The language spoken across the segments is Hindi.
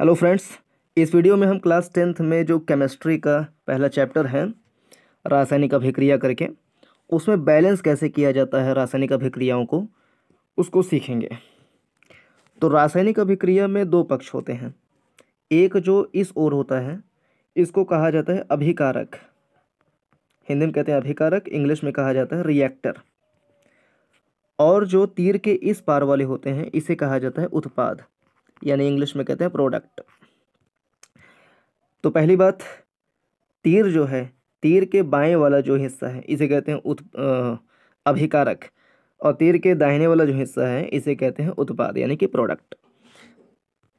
हेलो फ्रेंड्स इस वीडियो में हम क्लास टेंथ में जो केमिस्ट्री का पहला चैप्टर है रासायनिक अभिक्रिया करके उसमें बैलेंस कैसे किया जाता है रासायनिक अभिक्रियाओं को उसको सीखेंगे तो रासायनिक अभिक्रिया में दो पक्ष होते हैं एक जो इस ओर होता है इसको कहा जाता है अभिकारक हिंदी में कहते हैं अभिकारक इंग्लिश में कहा जाता है रिएक्टर और जो तीर के इस पार वाले होते हैं इसे कहा जाता है उत्पाद यानी इंग्लिश में कहते हैं प्रोडक्ट तो पहली बात तीर जो है तीर के बाएं वाला जो हिस्सा है इसे कहते हैं उत अभिकारक और तीर के दाहिने वाला जो हिस्सा है इसे कहते हैं उत्पाद यानी कि प्रोडक्ट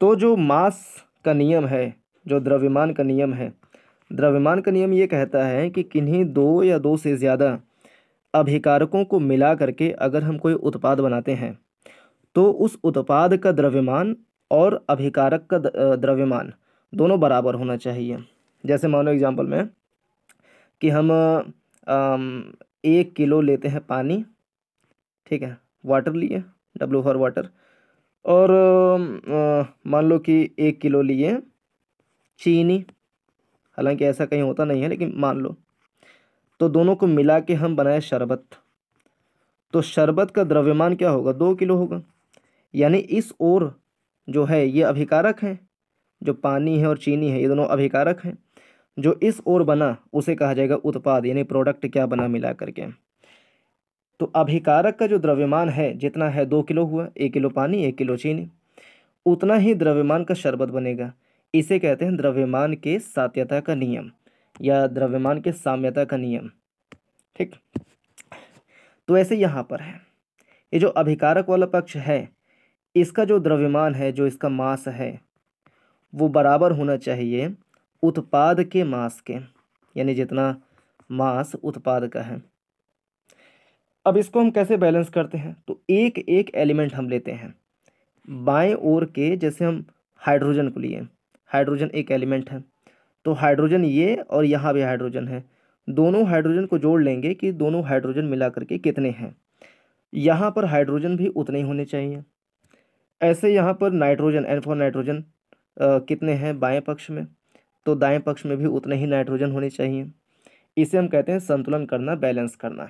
तो जो मास का नियम है जो द्रव्यमान का नियम है द्रव्यमान का नियम ये कहता है कि किन्हीं दो या दो से ज़्यादा अभिकारकों को मिला करके अगर हम कोई उत्पाद बनाते हैं तो उस उत्पाद का द्रव्यमान और अभिकारक का द्रव्यमान दोनों बराबर होना चाहिए जैसे मानो एग्जाम्पल में कि हम एक किलो लेते हैं पानी ठीक है वाटर लिए डब्लू फॉर वाटर और मान लो कि एक किलो लिए चीनी हालांकि ऐसा कहीं होता नहीं है लेकिन मान लो तो दोनों को मिला के हम बनाए शरबत तो शरबत का द्रव्यमान क्या होगा दो किलो होगा यानी इस ओर जो है ये अभिकारक है जो पानी है और चीनी है ये दोनों अभिकारक हैं जो इस ओर बना उसे कहा जाएगा उत्पाद यानी प्रोडक्ट क्या बना मिला करके तो अभिकारक का जो द्रव्यमान है जितना है दो किलो हुआ एक किलो पानी एक किलो चीनी उतना ही द्रव्यमान का शरबत बनेगा इसे कहते हैं द्रव्यमान के सात्यता का नियम या द्रव्यमान के साम्यता का नियम ठीक तो ऐसे यहाँ पर है ये जो अभिकारक वाला पक्ष है इसका जो द्रव्यमान है जो इसका मास है वो बराबर होना चाहिए उत्पाद के मास के यानी जितना मास उत्पाद का है अब इसको हम कैसे बैलेंस करते हैं तो एक एक एलिमेंट हम लेते हैं बाएं ओर के जैसे हम हाइड्रोजन को लिए हाइड्रोजन एक एलिमेंट है तो हाइड्रोजन ये और यहाँ भी हाइड्रोजन है दोनों हाइड्रोजन को जोड़ लेंगे कि दोनों हाइड्रोजन मिला करके कितने हैं यहाँ पर हाइड्रोजन भी उतने होने चाहिए ऐसे यहाँ पर नाइट्रोजन एन फॉर नाइट्रोजन कितने हैं बाएं पक्ष में तो दाएं पक्ष में भी उतने ही नाइट्रोजन होने चाहिए इसे हम कहते हैं संतुलन करना बैलेंस करना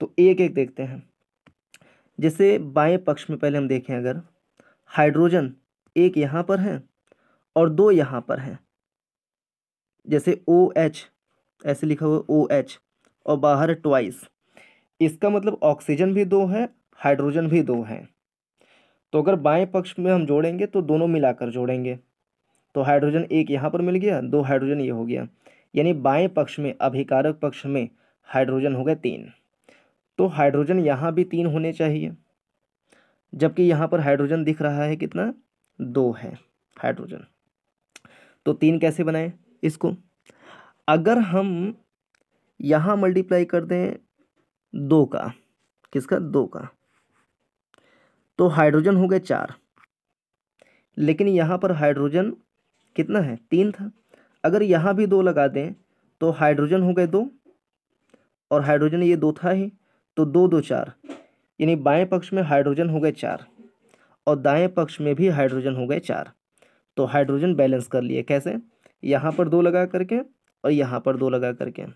तो एक एक देखते हैं जैसे बाएं पक्ष में पहले हम देखें अगर हाइड्रोजन एक यहाँ पर है और दो यहाँ पर हैं जैसे ओ एच ऐसे लिखा हुआ ओ एच और बाहर ट्वाइस इसका मतलब ऑक्सीजन भी दो है हाइड्रोजन भी दो हैं तो अगर बाएं पक्ष में हम जोड़ेंगे तो दोनों मिलाकर जोड़ेंगे तो हाइड्रोजन एक यहाँ पर मिल गया दो हाइड्रोजन ये हो गया यानी बाएं पक्ष में अभिकारक पक्ष में हाइड्रोजन हो गए तीन तो हाइड्रोजन यहाँ भी तीन होने चाहिए जबकि यहाँ पर हाइड्रोजन दिख रहा है कितना दो है हाइड्रोजन तो तीन कैसे बनाएं इसको अगर हम यहाँ मल्टीप्लाई कर दें दो का किसका दो का तो हाइड्रोजन हो गए चार लेकिन यहाँ पर हाइड्रोजन कितना है तीन था अगर यहाँ भी दो लगा दें तो हाइड्रोजन हो गए दो और हाइड्रोजन ये दो था ही तो दो दो चार यानी बाएं पक्ष में हाइड्रोजन हो गए चार और दाएं पक्ष में भी हाइड्रोजन हो गए चार तो हाइड्रोजन बैलेंस कर लिए कैसे यहाँ पर दो लगा करके और यहाँ पर दो लगा करके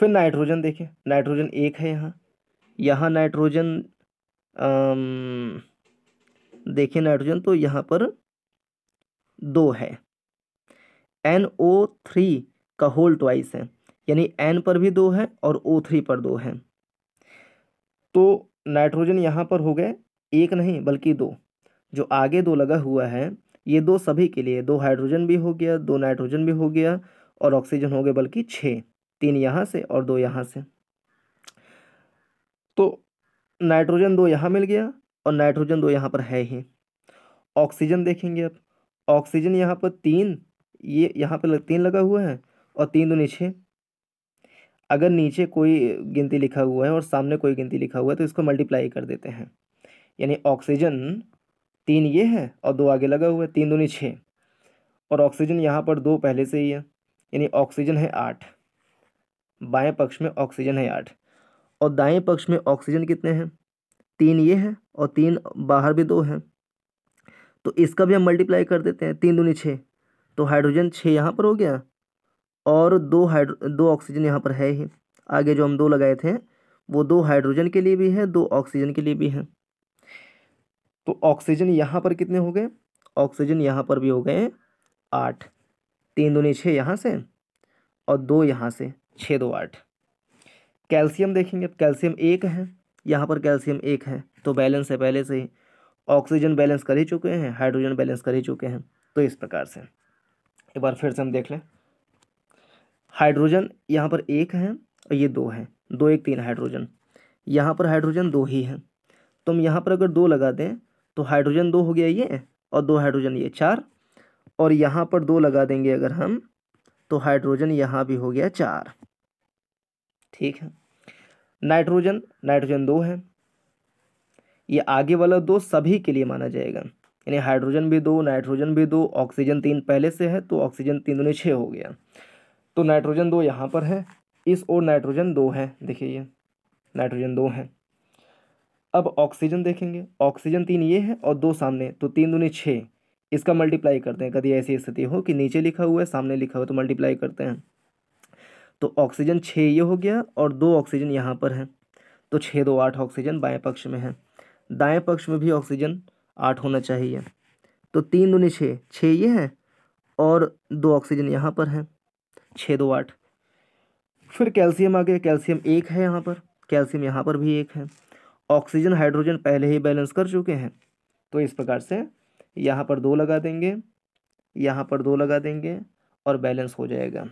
फिर नाइट्रोजन देखें नाइट्रोजन एक है यहाँ यहाँ नाइट्रोजन देखिए नाइट्रोजन तो यहाँ पर दो है एन ओ थ्री का होल ट्वाइस है यानी एन पर भी दो है और ओ थ्री पर दो है तो नाइट्रोजन यहाँ पर हो गए एक नहीं बल्कि दो जो आगे दो लगा हुआ है ये दो सभी के लिए दो हाइड्रोजन भी हो गया दो नाइट्रोजन भी हो गया और ऑक्सीजन हो गए बल्कि छः तीन यहाँ से और दो यहाँ से तो नाइट्रोजन दो यहाँ मिल गया और नाइट्रोजन दो यहाँ पर है ही ऑक्सीजन देखेंगे अब ऑक्सीजन यहाँ पर तीन ये यहाँ पर तीन लगा हुआ है और तीन दो नीचे अगर नीचे कोई गिनती लिखा हुआ है और सामने कोई गिनती लिखा हुआ है तो इसको मल्टीप्लाई कर देते हैं यानी ऑक्सीजन तीन ये है और दो आगे लगा हुआ है तीन दूनी छः और ऑक्सीजन यहाँ पर दो पहले से ही है यानी ऑक्सीजन है आठ बाएं पक्ष में ऑक्सीजन है आठ और दाएं पक्ष में ऑक्सीजन कितने हैं तीन ये है और तीन बाहर भी दो हैं तो इसका भी हम मल्टीप्लाई कर देते हैं तीन दूनी छः तो हाइड्रोजन छः यहाँ पर हो गया और दो हाइड्रो दो ऑक्सीजन यहाँ पर है ही आगे जो हम दो लगाए थे वो दो हाइड्रोजन के लिए भी है दो ऑक्सीजन के लिए भी है तो ऑक्सीजन यहाँ पर कितने हो गए ऑक्सीजन यहाँ पर भी हो गए आठ तीन दूनी छः यहाँ से और दो यहाँ से छः दो आठ कैल्शियम देखेंगे तो कैल्शियम एक है यहाँ पर कैल्शियम एक है तो बैलेंस है पहले से ही ऑक्सीजन बैलेंस कर ही चुके हैं हाइड्रोजन बैलेंस कर ही चुके हैं तो इस प्रकार से एक बार फिर से हम देख लें हाइड्रोजन यहाँ पर एक है और ये दो है दो एक तीन हाइड्रोजन यहाँ पर हाइड्रोजन दो ही है तो हम यहाँ पर अगर दो लगा दें तो हाइड्रोजन दो हो गया ये और दो हाइड्रोजन ये चार और यहाँ पर दो लगा देंगे अगर हम तो हाइड्रोजन यहाँ भी हो गया चार ठीक है नाइट्रोजन नाइट्रोजन दो है ये आगे वाला दो सभी के लिए माना जाएगा यानी हाइड्रोजन भी दो नाइट्रोजन भी दो ऑक्सीजन तीन पहले से है तो ऑक्सीजन तीन दोनों छः हो गया तो नाइट्रोजन दो यहाँ पर है इस और नाइट्रोजन दो है देखिए ये नाइट्रोजन दो है अब ऑक्सीजन देखेंगे ऑक्सीजन तीन ये है और दो सामने तो तीन दूनी छः इसका मल्टीप्लाई करते हैं कभी ऐसी स्थिति हो कि नीचे लिखा हुआ है सामने लिखा हुआ तो मल्टीप्लाई करते हैं तो ऑक्सीजन छः ये हो गया और दो ऑक्सीजन यहाँ पर है तो छः दो आठ ऑक्सीजन बाएं पक्ष में है दाएं पक्ष में भी ऑक्सीजन आठ होना चाहिए तो तीन दो छः छः ये हैं और दो ऑक्सीजन यहाँ पर हैं छः दो आठ फिर कैल्शियम आ गया कैल्शियम एक है यहाँ पर कैल्शियम यहाँ पर भी एक है ऑक्सीजन हाइड्रोजन पहले ही बैलेंस कर चुके हैं तो इस प्रकार से यहाँ पर दो लगा देंगे यहाँ पर दो लगा देंगे और बैलेंस हो जाएगा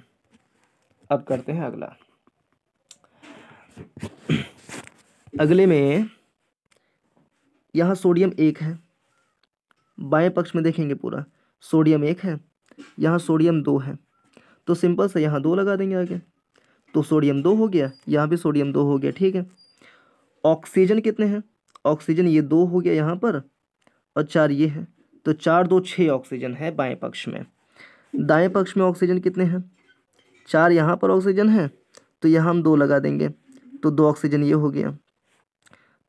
अब करते हैं अगला अगले में यहाँ सोडियम एक है बाएं पक्ष में देखेंगे पूरा सोडियम एक है यहाँ सोडियम दो है तो सिंपल से यहाँ दो लगा देंगे आगे तो सोडियम दो हो गया यहाँ भी सोडियम दो हो गया ठीक है ऑक्सीजन कितने हैं ऑक्सीजन ये दो हो गया यहाँ पर और चार ये है तो चार दो छः ऑक्सीजन है बाएं पक्ष में दाएं पक्ष में ऑक्सीजन कितने हैं चार यहाँ पर ऑक्सीजन है तो यहाँ हम दो लगा देंगे तो दो ऑक्सीजन ये हो गया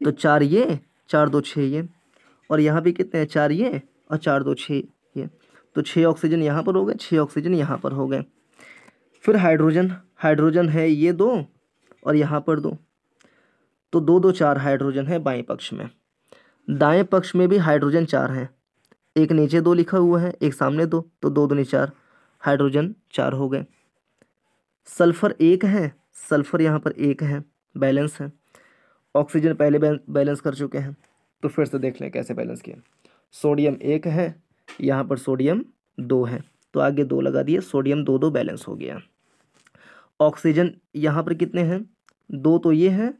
तो चार ये चार दो छः ये और यहाँ भी कितने हैं चार ये और चार दो छः ये तो छः ऑक्सीजन यहाँ पर हो गए छः ऑक्सीजन यहाँ पर हो गए फिर हाइड्रोजन हाइड्रोजन है ये दो और यहाँ पर दो तो दो दो चार हाइड्रोजन है बाएं पक्ष में दाएं पक्ष में भी हाइड्रोजन चार हैं एक नीचे दो लिखा हुआ है एक सामने दो तो दो दो चार हाइड्रोजन चार हो गए सल्फर एक है सल्फर यहाँ पर एक है बैलेंस है ऑक्सीजन पहले बैलेंस कर चुके हैं तो फिर से देख लें कैसे बैलेंस किया सोडियम एक है यहाँ पर सोडियम दो है तो आगे दो लगा दिए सोडियम दो दो बैलेंस हो गया ऑक्सीजन यहाँ पर कितने हैं दो तो ये हैं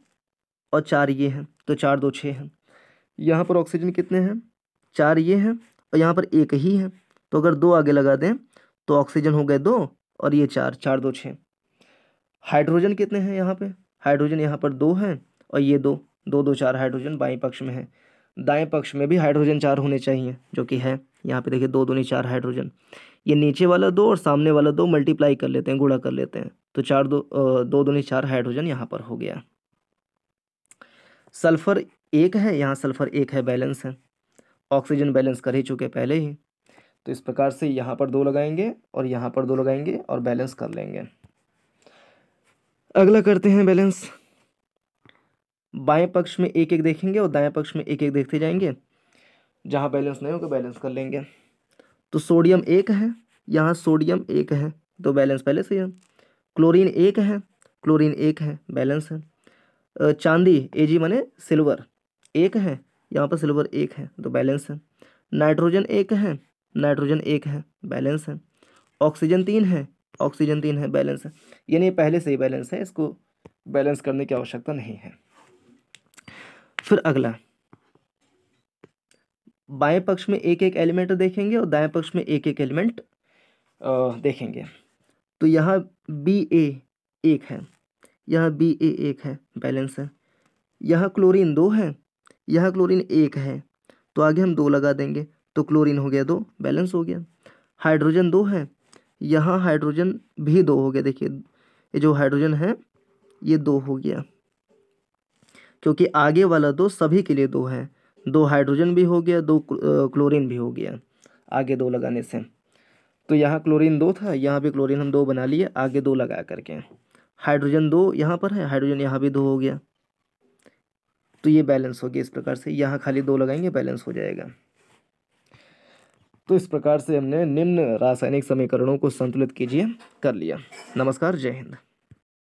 और चार ये हैं तो चार दो छः हैं यहाँ पर ऑक्सीजन कितने हैं चार ये हैं और यहाँ पर एक ही है तो अगर दो आगे लगा दें तो ऑक्सीजन हो गए दो और ये चार चार दो छः हाइड्रोजन कितने हैं यहाँ पे हाइड्रोजन यहाँ पर दो हैं और ये दो दो दो चार हाइड्रोजन बाएं पक्ष में है दाएं पक्ष में भी हाइड्रोजन चार होने चाहिए जो कि है यहाँ पे देखिए दो दो नहीं चार हाइड्रोजन ये नीचे वाला दो और सामने वाला दो मल्टीप्लाई कर लेते हैं गुड़ा कर लेते हैं तो चार दो दो दो नहीं चार हाइड्रोजन यहाँ पर हो गया सल्फर एक है यहाँ सल्फर एक है बैलेंस है ऑक्सीजन बैलेंस कर ही चुके पहले ही तो इस प्रकार से यहाँ पर दो लगाएंगे और यहाँ पर दो लगाएंगे और बैलेंस कर लेंगे अगला करते हैं बैलेंस बाएं पक्ष में एक एक देखेंगे और दाएं पक्ष में एक एक देखते जाएंगे जहाँ बैलेंस नहीं होगा बैलेंस कर लेंगे तो सोडियम एक है यहाँ सोडियम एक है तो बैलेंस पहले से है क्लोरीन एक है क्लोरीन एक है बैलेंस है चांदी ए जी माने सिल्वर एक है यहाँ पर सिल्वर एक है तो बैलेंस है नाइट्रोजन एक है नाइट्रोजन एक है बैलेंस है ऑक्सीजन तीन है ऑक्सीजन तीन है बैलेंस है यानी पहले से ही बैलेंस है इसको बैलेंस करने की आवश्यकता नहीं है फिर अगला बाएं पक्ष में एक एक एलिमेंट देखेंगे और दाएं पक्ष में एक एक एलिमेंट देखेंगे तो यहाँ बी ए एक है यहाँ बी ए एक है बैलेंस है यहाँ क्लोरीन दो है यहाँ क्लोरीन एक है तो आगे हम दो लगा देंगे तो क्लोरीन हो गया दो बैलेंस हो गया हाइड्रोजन दो है यहाँ हाइड्रोजन भी दो हो गया देखिए ये जो हाइड्रोजन है ये दो हो गया क्योंकि आगे वाला दो तो सभी के लिए दो है दो हाइड्रोजन भी हो गया दो क्लोरीन भी हो गया आगे दो लगाने से तो यहाँ क्लोरीन दो था यहाँ भी क्लोरीन हम दो बना लिए आगे दो लगा करके हाइड्रोजन दो यहाँ पर है हाइड्रोजन यहाँ भी दो हो गया तो ये बैलेंस हो गया इस प्रकार से यहाँ खाली दो लगाएंगे बैलेंस हो जाएगा तो इस प्रकार से हमने निम्न रासायनिक समीकरणों को संतुलित कीजिए कर लिया नमस्कार जय हिंद